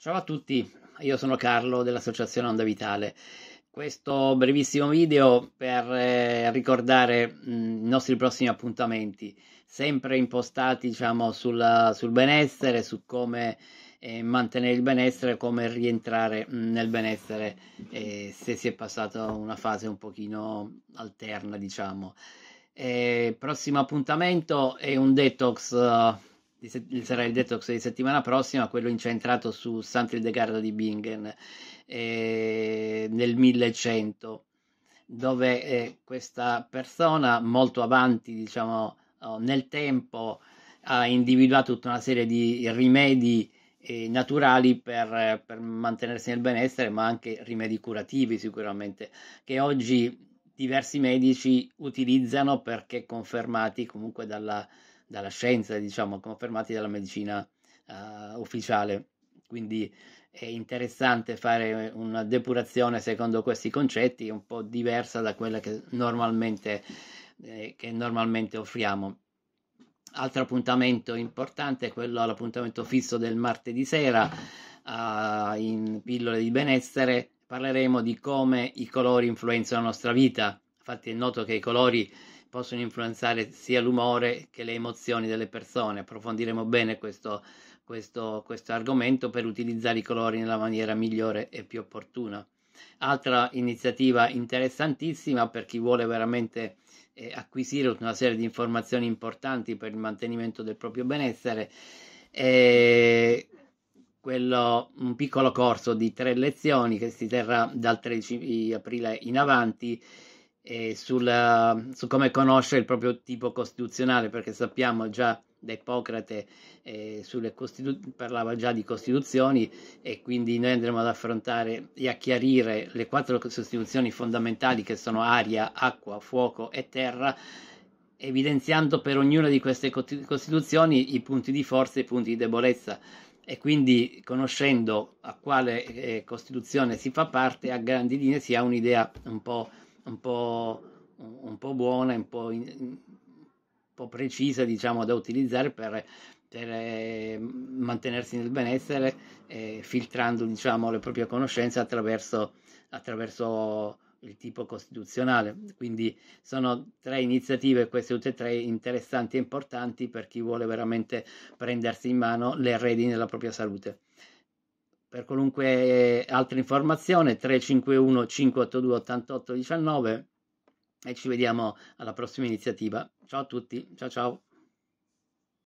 Ciao a tutti, io sono Carlo dell'Associazione Onda Vitale. Questo brevissimo video per eh, ricordare mm, i nostri prossimi appuntamenti, sempre impostati diciamo, sulla, sul benessere, su come eh, mantenere il benessere, come rientrare mm, nel benessere eh, se si è passata una fase un pochino alterna, diciamo. Eh, prossimo appuntamento è un detox di, sarà il detox di settimana prossima, quello incentrato su Sant'Ildegarda di Bingen eh, nel 1100, dove eh, questa persona molto avanti, diciamo, oh, nel tempo ha individuato tutta una serie di rimedi eh, naturali per, per mantenersi nel benessere, ma anche rimedi curativi sicuramente, che oggi diversi medici utilizzano perché confermati comunque dalla, dalla scienza, diciamo, confermati dalla medicina uh, ufficiale. Quindi è interessante fare una depurazione secondo questi concetti, un po' diversa da quella che normalmente, eh, che normalmente offriamo. Altro appuntamento importante è quello all'appuntamento fisso del martedì sera uh, in pillole di benessere Parleremo di come i colori influenzano la nostra vita. Infatti è noto che i colori possono influenzare sia l'umore che le emozioni delle persone. Approfondiremo bene questo, questo, questo argomento per utilizzare i colori nella maniera migliore e più opportuna. Altra iniziativa interessantissima per chi vuole veramente eh, acquisire una serie di informazioni importanti per il mantenimento del proprio benessere è quello, un piccolo corso di tre lezioni che si terrà dal 13 aprile in avanti eh, sul, su come conoscere il proprio tipo costituzionale, perché sappiamo già da Ippocrate eh, costitu- parlava già di costituzioni e quindi noi andremo ad affrontare e a chiarire le quattro costituzioni fondamentali che sono aria, acqua, fuoco e terra evidenziando per ognuna di queste costituzioni i punti di forza e i punti di debolezza e quindi conoscendo a quale eh, Costituzione si fa parte, a grandi linee si ha un'idea un po', un po', un po buona, un po, in, un po', precisa diciamo, da utilizzare per, per eh, mantenersi nel benessere, eh, filtrando diciamo, le proprie conoscenze attraverso, attraverso il tipo costituzionale. Quindi sono tre iniziative, queste tutte e tre interessanti e importanti per chi vuole veramente prendersi in mano le redini della propria salute. Per qualunque altra informazione 351 582 8819 e ci vediamo alla prossima iniziativa. Ciao a tutti, ciao ciao.